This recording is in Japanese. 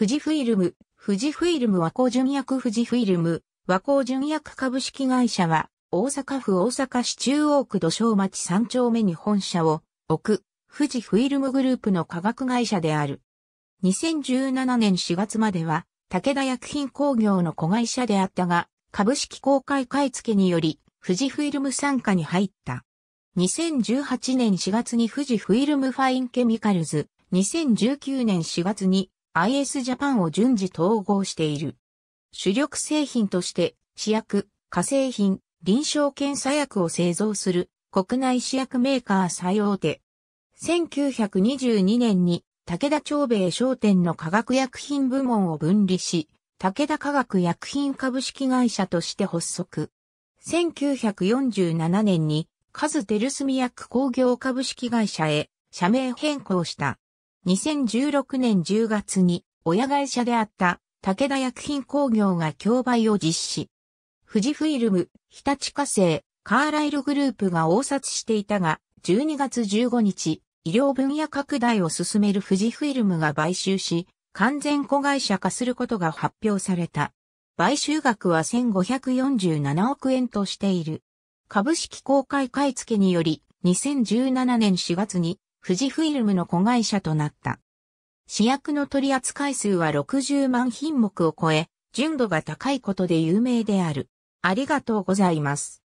富士フイルム、富士フイルム和光純薬富士フイルム、和光純薬株式会社は、大阪府大阪市中央区土正町三丁目に本社を置く、富士フイルムグループの化学会社である。2017年4月までは、武田薬品工業の子会社であったが、株式公開買付により、富士フイルム参加に入った。2018年4月に富士フイルムファインケミカルズ、2019年4月に IS ジャパンを順次統合している。主力製品として、試薬、化成品、臨床検査薬を製造する国内試薬メーカー最大手。1922年に武田長兵衛商店の化学薬品部門を分離し、武田化学薬品株式会社として発足。1947年に、カズテルスミ薬工業株式会社へ社名変更した。2016年10月に親会社であった武田薬品工業が競売を実施。富士フイルム、日立化成、カーライルグループが応札していたが、12月15日、医療分野拡大を進める富士フイルムが買収し、完全子会社化することが発表された。買収額は1547億円としている。株式公開買付により、2017年4月に富士フイルムの子会社となった。試薬の取扱数は60万品目を超え、純度が高いことで有名である。ありがとうございます。